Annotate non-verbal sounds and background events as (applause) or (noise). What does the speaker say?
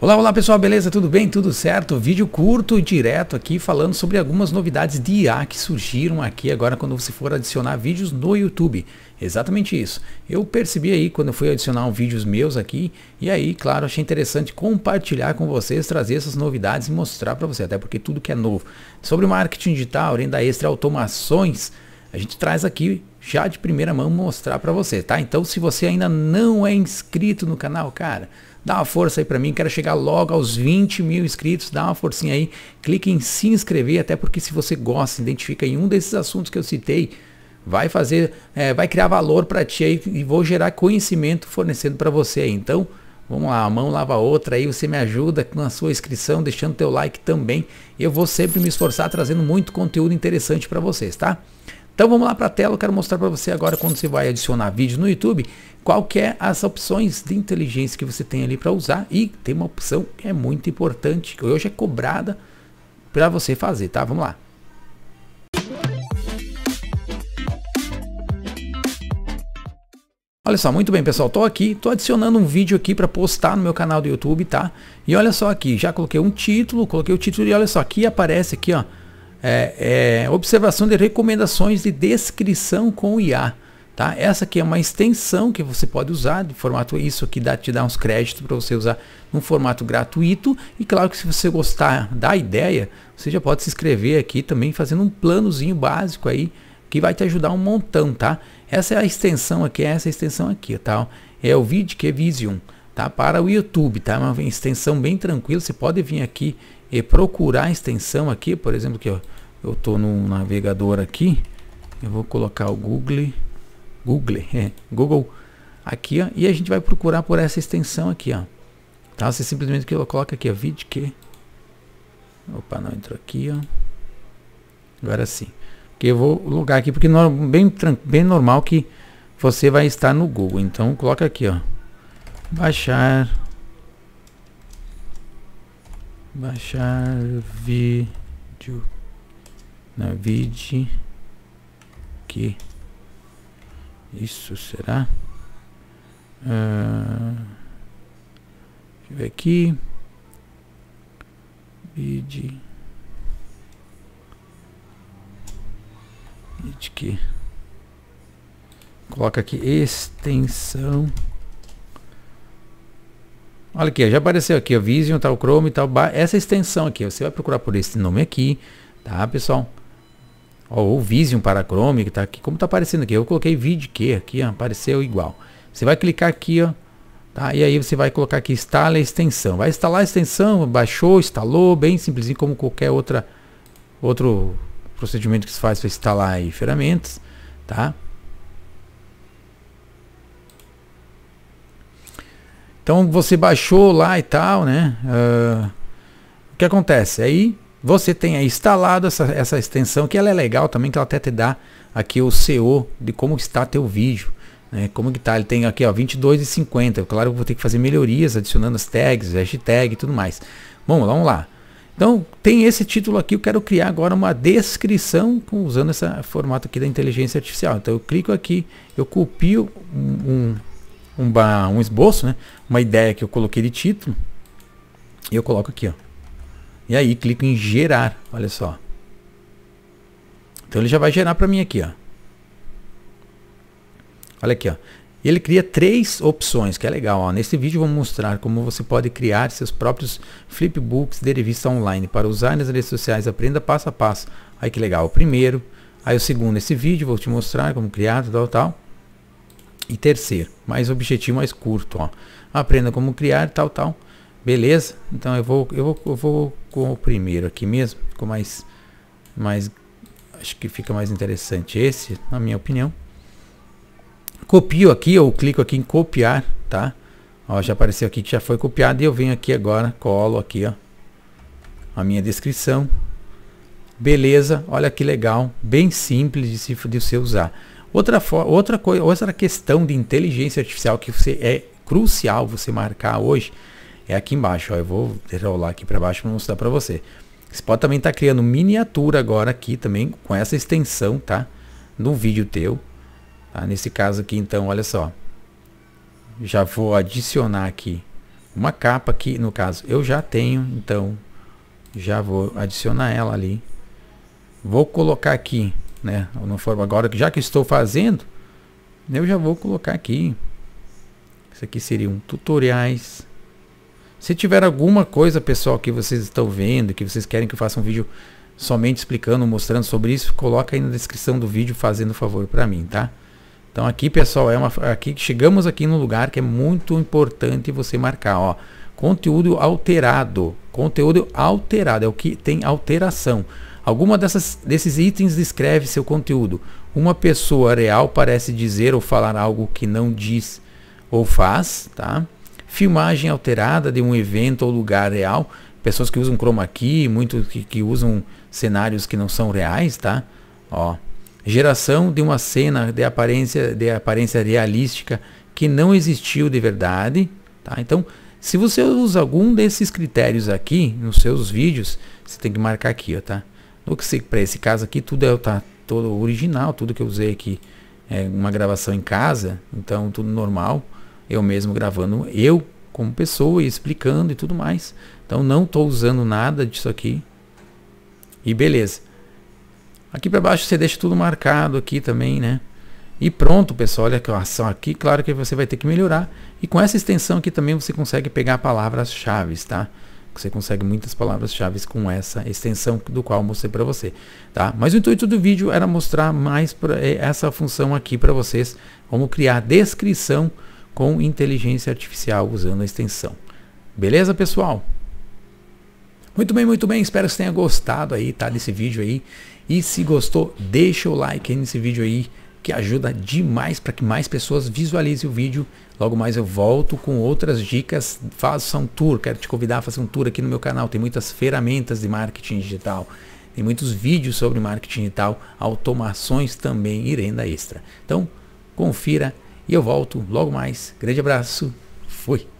Olá, olá pessoal, beleza? Tudo bem? Tudo certo? Vídeo curto e direto aqui falando sobre algumas novidades de IA que surgiram aqui agora quando você for adicionar vídeos no YouTube. Exatamente isso. Eu percebi aí quando eu fui adicionar um vídeos meus aqui e aí, claro, achei interessante compartilhar com vocês, trazer essas novidades e mostrar para você, até porque tudo que é novo. Sobre marketing digital, renda extra, automações, a gente traz aqui já de primeira mão mostrar para você, tá? Então se você ainda não é inscrito no canal, cara, dá uma força aí para mim, quero chegar logo aos 20 mil inscritos, dá uma forcinha aí, clique em se inscrever, até porque se você gosta, se identifica em um desses assuntos que eu citei, vai fazer, é, vai criar valor para ti aí e vou gerar conhecimento fornecendo para você aí. Então, vamos lá, a mão lava a outra aí, você me ajuda com a sua inscrição, deixando teu like também. Eu vou sempre me esforçar trazendo muito conteúdo interessante para vocês, tá? Então vamos lá para a tela, eu quero mostrar para você agora quando você vai adicionar vídeo no YouTube, qual que é as opções de inteligência que você tem ali para usar e tem uma opção que é muito importante, que hoje é cobrada para você fazer, tá? Vamos lá. Olha só, muito bem pessoal, tô aqui, tô adicionando um vídeo aqui para postar no meu canal do YouTube, tá? E olha só aqui, já coloquei um título, coloquei o título e olha só, aqui aparece aqui, ó, é, é, observação de recomendações de descrição com o IA. Tá? Essa aqui é uma extensão que você pode usar de formato isso aqui dá, te dá uns créditos para você usar num formato gratuito e claro que se você gostar da ideia você já pode se inscrever aqui também fazendo um planozinho básico aí que vai te ajudar um montão, tá? Essa é a extensão aqui, é essa extensão aqui, tá? É o vídeo que é Vision, tá? Para o YouTube, tá? É uma extensão bem tranquila, você pode vir aqui e procurar a extensão aqui, por exemplo, que eu estou no navegador aqui, eu vou colocar o Google, Google, (laughs) é, Google aqui, ó, e a gente vai procurar por essa extensão aqui, ó. Tá? Você simplesmente coloca aqui, ó, vídeo que, opa, não entrou aqui, ó. Agora sim, que eu vou logar aqui, porque no, bem bem normal que você vai estar no Google. Então coloca aqui, ó, baixar baixar vídeo na vide que isso será ah, deixa eu ver aqui vide vid que coloca aqui extensão Olha aqui, já apareceu aqui, tá o Vision, tal Chrome, tal essa extensão aqui, você vai procurar por esse nome aqui, tá, pessoal? Ó, o Vision para Chrome, que tá aqui, como tá aparecendo aqui, eu coloquei VidQ aqui, ó, apareceu igual. Você vai clicar aqui, ó, tá? E aí você vai colocar aqui, instala a extensão. Vai instalar a extensão, baixou, instalou, bem simplesinho como qualquer outra, outro procedimento que se faz para instalar aí ferramentas, tá? Então você baixou lá e tal, né? Uh, o que acontece? Aí você tem aí instalado essa, essa extensão, que ela é legal também, que ela até te dá aqui o CO de como está teu vídeo. Né? Como que tá? Ele tem aqui ó, 22 e 50. Claro que vou ter que fazer melhorias, adicionando as tags, hashtag e tudo mais. Bom, vamos lá. Então tem esse título aqui, eu quero criar agora uma descrição com, usando esse formato aqui da inteligência artificial. Então eu clico aqui, eu copio um, um um, um esboço, né? Uma ideia que eu coloquei de título. E eu coloco aqui, ó. E aí clico em gerar, olha só. Então ele já vai gerar para mim aqui, ó. Olha aqui, ó. Ele cria três opções, que é legal. Ó. Nesse vídeo vou mostrar como você pode criar seus próprios flipbooks de revista online para usar nas redes sociais. Aprenda passo a passo. Aí que legal. O primeiro, aí o segundo, esse vídeo vou te mostrar como criar, tal, tal. E terceiro, mais objetivo, mais curto, ó. Aprenda como criar, tal, tal. Beleza? Então eu vou, eu vou, eu vou com o primeiro aqui mesmo. Ficou mais, mais, acho que fica mais interessante esse, na minha opinião. Copio aqui, ou clico aqui em copiar, tá? Ó, já apareceu aqui que já foi copiado e eu venho aqui agora, colo aqui, ó, a minha descrição. Beleza, olha que legal, bem simples de se, de se usar. Outra, outra, coisa, outra questão de inteligência artificial que você é crucial você marcar hoje é aqui embaixo. Ó, eu vou rolar aqui para baixo para mostrar para você. Você pode também estar tá criando miniatura agora aqui também com essa extensão, tá? No vídeo teu. Tá? Nesse caso aqui, então, olha só. Já vou adicionar aqui uma capa que, no caso, eu já tenho. Então, já vou adicionar ela ali. Vou colocar aqui né? Não for agora que já que estou fazendo, eu já vou colocar aqui. Isso aqui seriam tutoriais. Se tiver alguma coisa, pessoal, que vocês estão vendo, que vocês querem que eu faça um vídeo somente explicando, mostrando sobre isso, coloca aí na descrição do vídeo fazendo favor para mim, tá? Então aqui, pessoal, é uma aqui chegamos aqui no lugar que é muito importante você marcar, ó. Conteúdo alterado, conteúdo alterado é o que tem alteração. Alguma dessas, desses itens descreve seu conteúdo. Uma pessoa real parece dizer ou falar algo que não diz ou faz, tá? Filmagem alterada de um evento ou lugar real. Pessoas que usam chroma key, muitos que, que usam cenários que não são reais, tá? Ó, geração de uma cena de aparência, de aparência realística que não existiu de verdade. Tá? Então, se você usa algum desses critérios aqui nos seus vídeos, você tem que marcar aqui, ó, tá? No que se para esse caso aqui, tudo é, tá todo original, tudo que eu usei aqui é uma gravação em casa, então tudo normal, eu mesmo gravando eu como pessoa e explicando e tudo mais. Então não estou usando nada disso aqui. E beleza. Aqui para baixo você deixa tudo marcado aqui também, né? E pronto, pessoal, olha a ação aqui, claro que você vai ter que melhorar. E com essa extensão aqui também você consegue pegar palavras-chave, tá? Você consegue muitas palavras-chave com essa extensão do qual mostrei para você, tá? Mas o intuito do vídeo era mostrar mais eh, essa função aqui para vocês, como criar descrição com inteligência artificial usando a extensão. Beleza, pessoal? Muito bem, muito bem. Espero que você tenha gostado aí, tá? Desse vídeo aí. E se gostou, deixa o like aí nesse vídeo aí que ajuda demais para que mais pessoas visualizem o vídeo. Logo mais eu volto com outras dicas. Faça um tour, quero te convidar a fazer um tour aqui no meu canal. Tem muitas ferramentas de marketing digital. Tem muitos vídeos sobre marketing digital, automações também e renda extra. Então, confira e eu volto logo mais. Grande abraço. Fui.